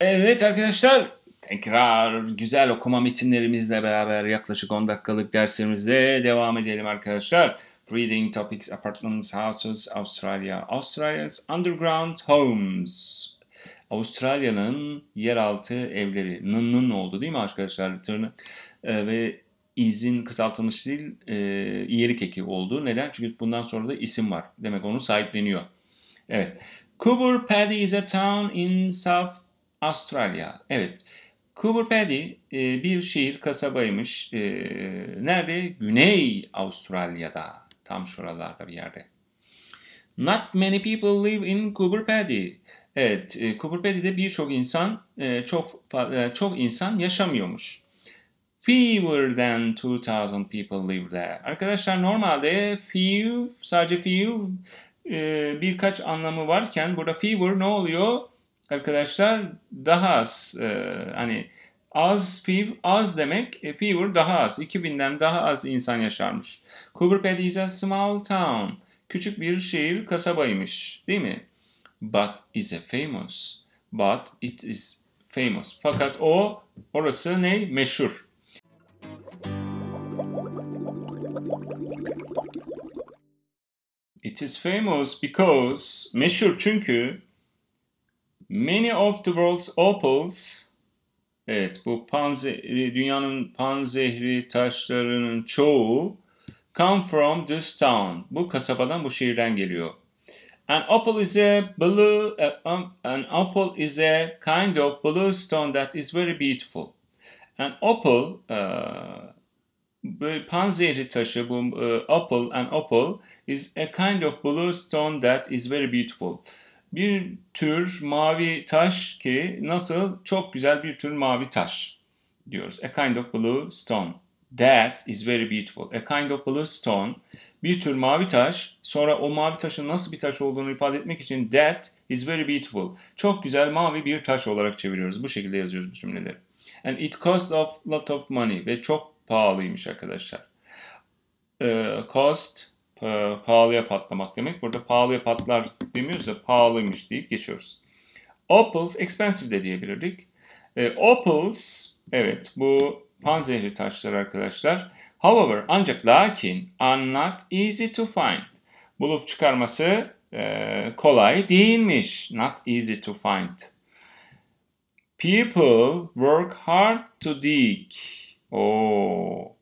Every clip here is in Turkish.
Evet arkadaşlar tekrar güzel okuma metinlerimizle beraber yaklaşık 10 dakikalık dersimize devam edelim arkadaşlar. Reading Topics Apartments Houses Australia Australia's Underground Homes Avustralya'nın yeraltı evleri nın oldu değil mi arkadaşlar tırnak ee, ve izin kısaltılmış değil e, iyerik eki oldu. Neden? Çünkü bundan sonra da isim var. Demek onu sahipleniyor. Evet. Coober Paddy is a town in South Avustralya. Evet. Coober Pedy e, bir şehir kasabaymış. E, nerede? Güney Avustralya'da. Tam şuralarda bir yerde. Not many people live in Coober Pedy. Evet, e, Coober birçok insan, e, çok çok insan yaşamıyormuş. Fewer than 2000 people live there. Arkadaşlar normalde few, sadece few birkaç anlamı varken burada fewer ne oluyor? arkadaşlar daha az e, hani az fever az demek e, fever daha az 2000'den daha az insan yaşarmış. Cooperpad is a small town. Küçük bir şehir kasabaymış değil mi? But is a famous. But it is famous. Fakat o orası ne? Meşhur. It is famous because meşhur çünkü Many of the world's opals Evet bu panzehri, dünyanın panzehri taşlarının çoğu come from this town. Bu kasabadan, bu şehirden geliyor. An opal is a blue, uh, um, an opal is a kind of blue stone that is very beautiful. An opal, uh, böyle panzehri taşı, bu uh, opal, an opal is a kind of blue stone that is very beautiful bir tür mavi taş ki nasıl çok güzel bir tür mavi taş diyoruz. A kind of blue stone. That is very beautiful. A kind of blue stone. Bir tür mavi taş. Sonra o mavi taşın nasıl bir taş olduğunu ifade etmek için that is very beautiful. Çok güzel mavi bir taş olarak çeviriyoruz. Bu şekilde yazıyoruz bu cümleleri. And it costs a lot of money. Ve çok pahalıymış arkadaşlar. Ee, cost ee, pahalıya patlamak demek. Burada pahalıya patlar demiyoruz da pahalıymış deyip geçiyoruz. Opals expensive de diyebilirdik. E, opals evet bu panzehri taşları arkadaşlar. However ancak lakin are not easy to find. Bulup çıkarması e, kolay değilmiş. Not easy to find. People work hard to dig. Oo,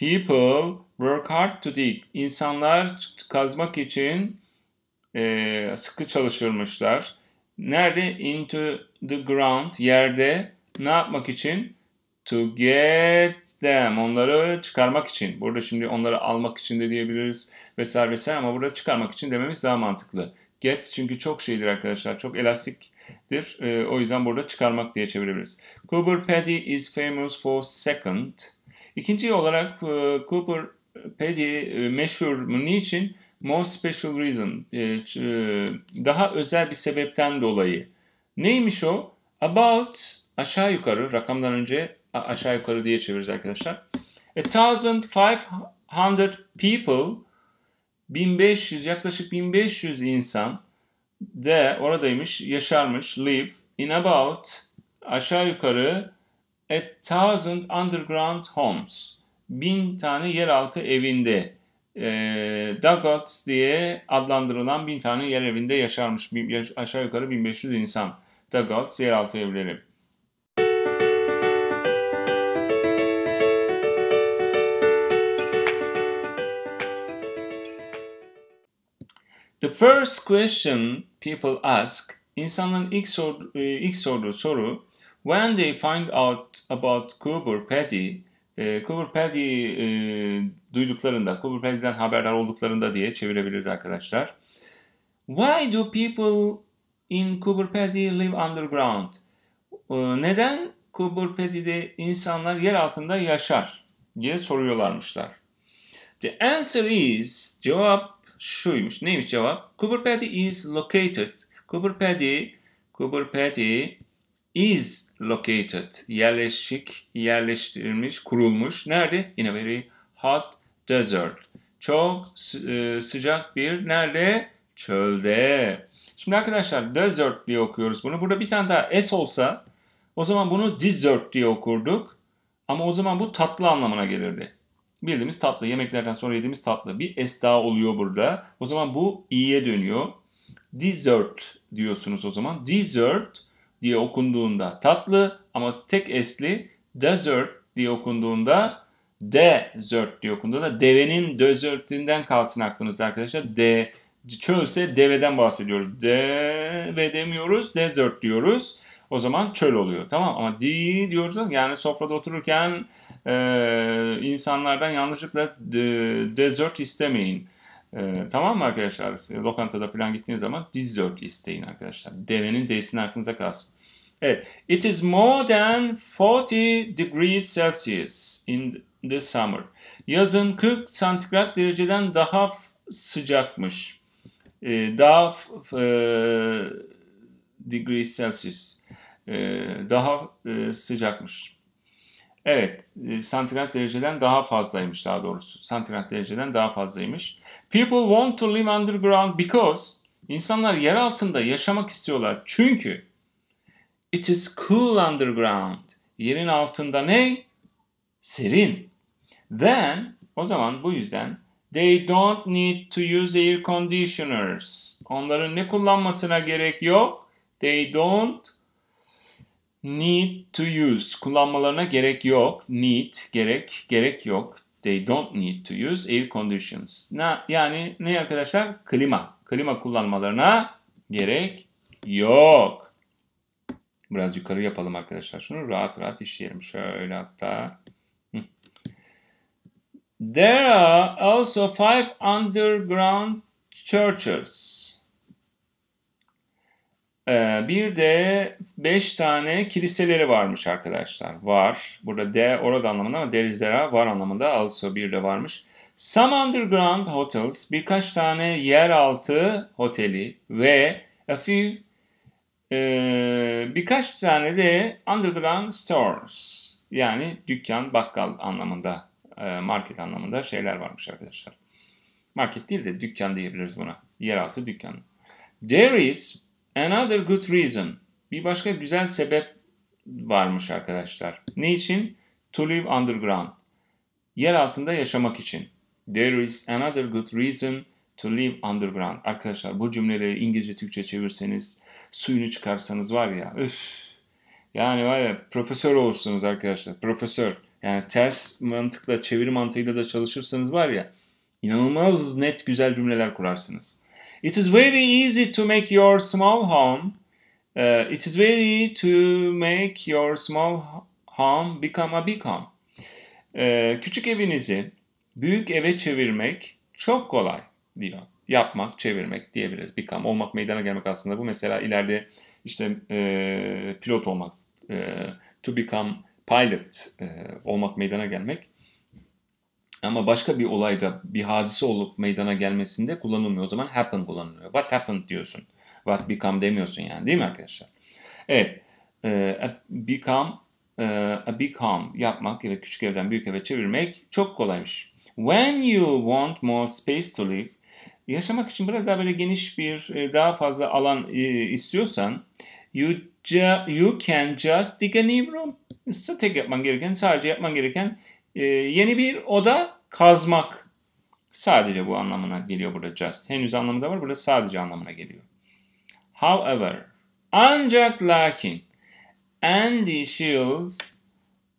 People work hard to dig. İnsanlar kazmak için e, sıkı çalışırmışlar. Nerede? Into the ground. Yerde ne yapmak için? To get them. Onları çıkarmak için. Burada şimdi onları almak için de diyebiliriz vesaire vesaire ama burada çıkarmak için dememiz daha mantıklı. Get çünkü çok şeydir arkadaşlar. Çok elastiktir. E, o yüzden burada çıkarmak diye çevirebiliriz. Cooper Paddy is famous for second. İkinci olarak e, Cooper Pedy e, meşhur mu niçin? most special reason. E, daha özel bir sebepten dolayı. Neymiş o? About aşağı yukarı rakamdan önce aşağı yukarı diye çeviririz arkadaşlar. A thousand five hundred people 1500 yaklaşık 1500 insan de oradaymış yaşarmış live in about aşağı yukarı A Thousand Underground Homes. Bin tane yeraltı evinde. E, ee, Dagots diye adlandırılan bin tane yer evinde yaşarmış. Bin, aşağı yukarı 1500 insan. Dagots yeraltı evleri. The first question people ask, insanların ilk, sor, e, ilk sorduğu soru When they find out about Cooper Paddy, e, Cooper Paddy e, duyduklarında, Cooper Paddy'den haberdar olduklarında diye çevirebiliriz arkadaşlar. Why do people in Cooper Paddy live underground? E, neden Cooper Paddy'de insanlar yer altında yaşar diye soruyorlarmışlar. The answer is, cevap şuymuş. Neymiş cevap? Cooper Paddy is located. Cooper Paddy, Cooper Paddy is located yerleşik, yerleştirilmiş, kurulmuş. Nerede? In a very hot desert. Çok e, sıcak bir nerede? Çölde. Şimdi arkadaşlar desert diye okuyoruz bunu. Burada bir tane daha s olsa o zaman bunu dessert diye okurduk. Ama o zaman bu tatlı anlamına gelirdi. Bildiğimiz tatlı, yemeklerden sonra yediğimiz tatlı. Bir s daha oluyor burada. O zaman bu i'ye dönüyor. Dessert diyorsunuz o zaman. Dessert diye okunduğunda tatlı ama tek esli desert diye okunduğunda desert diye okunduğunda devenin dözörtünden kalsın aklınızda arkadaşlar. De çölse deveden bahsediyoruz. De ve demiyoruz desert diyoruz. O zaman çöl oluyor. Tamam ama di diyoruz yani sofrada otururken e, insanlardan yanlışlıkla de, desert istemeyin. Ee, tamam mı arkadaşlar? Ee, lokantada falan gittiğiniz zaman dessert isteyin arkadaşlar. D'nin D'sini aklınıza kalsın. Evet. It is more than 40 degrees Celsius in the summer. Yazın 40 santigrat dereceden daha sıcakmış. Ee, daha e, degrees Celsius. Ee, daha e, sıcakmış. Evet, e, santigrat dereceden daha fazlaymış daha doğrusu. Santigrat dereceden daha fazlaymış. People want to live underground because insanlar yer altında yaşamak istiyorlar. Çünkü it is cool underground. Yerin altında ne? Serin. Then o zaman bu yüzden they don't need to use air conditioners. Onların ne kullanmasına gerek yok? They don't Need to use. Kullanmalarına gerek yok. Need, gerek, gerek yok. They don't need to use air conditions. Ne, yani ne arkadaşlar? Klima. Klima kullanmalarına gerek yok. Biraz yukarı yapalım arkadaşlar. Şunu rahat rahat işleyelim. Şöyle hatta. There are also five underground churches. Ee, bir de 5 tane kiliseleri varmış arkadaşlar. Var. Burada de orada anlamında ama there is there var anlamında. Also bir de varmış. Some underground hotels, birkaç tane yeraltı oteli ve a few e, birkaç tane de underground stores yani dükkan, bakkal anlamında, e, market anlamında şeyler varmış arkadaşlar. Market değil de dükkan diyebiliriz buna. Yeraltı dükkan. There is Another good reason. Bir başka güzel sebep varmış arkadaşlar. Ne için? To live underground. Yer altında yaşamak için. There is another good reason to live underground. Arkadaşlar bu cümleleri İngilizce Türkçe çevirseniz, suyunu çıkarsanız var ya öf. Yani var ya profesör olursunuz arkadaşlar. Profesör. Yani ters mantıkla, çeviri mantığıyla da çalışırsanız var ya inanılmaz net güzel cümleler kurarsınız. It is very easy to make your small home. Uh, it is very to make your small home become a big home. Ee, küçük evinizi büyük eve çevirmek çok kolay diyor. Yapmak, çevirmek diyebiliriz. Become, olmak, meydana gelmek aslında bu. Mesela ileride işte e, pilot olmak, e, to become pilot e, olmak, meydana gelmek ama başka bir olayda bir hadise olup meydana gelmesinde kullanılmıyor. O zaman happen kullanılıyor. What happened diyorsun. What become demiyorsun yani değil mi arkadaşlar? Evet. Ee, e, become a become yapmak evet küçük evden büyük eve çevirmek çok kolaymış. When you want more space to live yaşamak için biraz daha böyle geniş bir e, daha fazla alan e, istiyorsan you you can just dig a new room. sadece yapman gereken sadece yapman gereken e, yeni bir oda kazmak. Sadece bu anlamına geliyor burada just. Henüz anlamı da var. Burada sadece anlamına geliyor. However, ancak lakin Andy Shields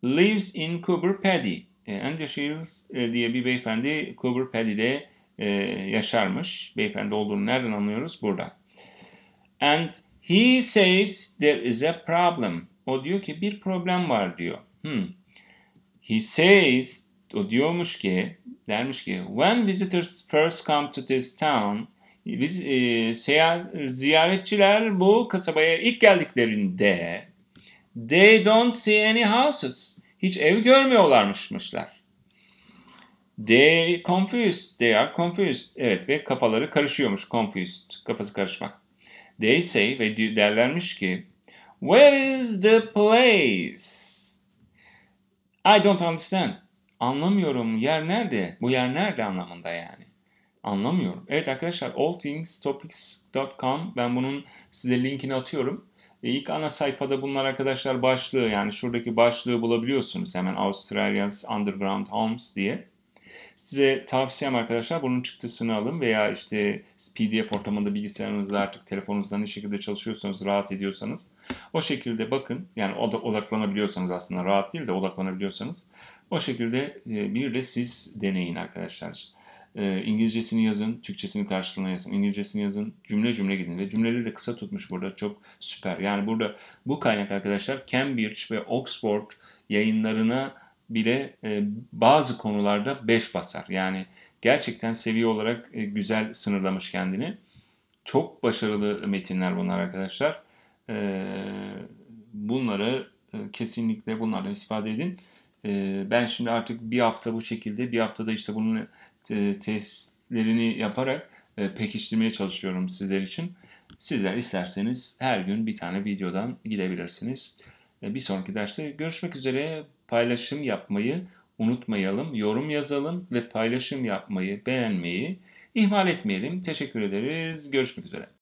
lives in Cooper Paddy. Ee, Andy Shields e, diye bir beyefendi Cooper Paddy'de e, yaşarmış. Beyefendi olduğunu nereden anlıyoruz? Burada. And he says there is a problem. O diyor ki bir problem var diyor. Hmm he says o diyormuş ki dermiş ki when visitors first come to this town biz e, seyahat, ziyaretçiler bu kasabaya ilk geldiklerinde they don't see any houses hiç ev görmüyorlarmışmışlar. They confused. They are confused. Evet ve kafaları karışıyormuş. Confused. Kafası karışmak. They say ve derlermiş ki Where is the place? I don't understand. Anlamıyorum. Yer nerede? Bu yer nerede anlamında yani. Anlamıyorum. Evet arkadaşlar allthingstopics.com ben bunun size linkini atıyorum. E, ilk ana sayfada bunlar arkadaşlar başlığı yani şuradaki başlığı bulabiliyorsunuz hemen Australia's Underground Homes diye. Size tavsiyem arkadaşlar bunun çıktısını alın veya işte PDF ortamında bilgisayarınızda artık telefonunuzdan ne şekilde çalışıyorsanız rahat ediyorsanız o şekilde bakın. Yani odaklanabiliyorsanız aslında rahat değil de odaklanabiliyorsanız o şekilde e, bir de siz deneyin arkadaşlar. E, İngilizcesini yazın, Türkçesini karşılığına yazın. İngilizcesini yazın, cümle cümle gidin. Ve cümleleri de kısa tutmuş burada çok süper. Yani burada bu kaynak arkadaşlar Cambridge ve Oxford yayınlarına bile e, bazı konularda 5 basar. Yani gerçekten seviye olarak e, güzel sınırlamış kendini. Çok başarılı metinler bunlar arkadaşlar. E, bunları kesinlikle bunlardan istifade edin. ben şimdi artık bir hafta bu şekilde, bir haftada işte bunun testlerini yaparak pekiştirmeye çalışıyorum sizler için. Sizler isterseniz her gün bir tane videodan gidebilirsiniz. Bir sonraki derste görüşmek üzere paylaşım yapmayı unutmayalım. Yorum yazalım ve paylaşım yapmayı, beğenmeyi ihmal etmeyelim. Teşekkür ederiz. Görüşmek üzere.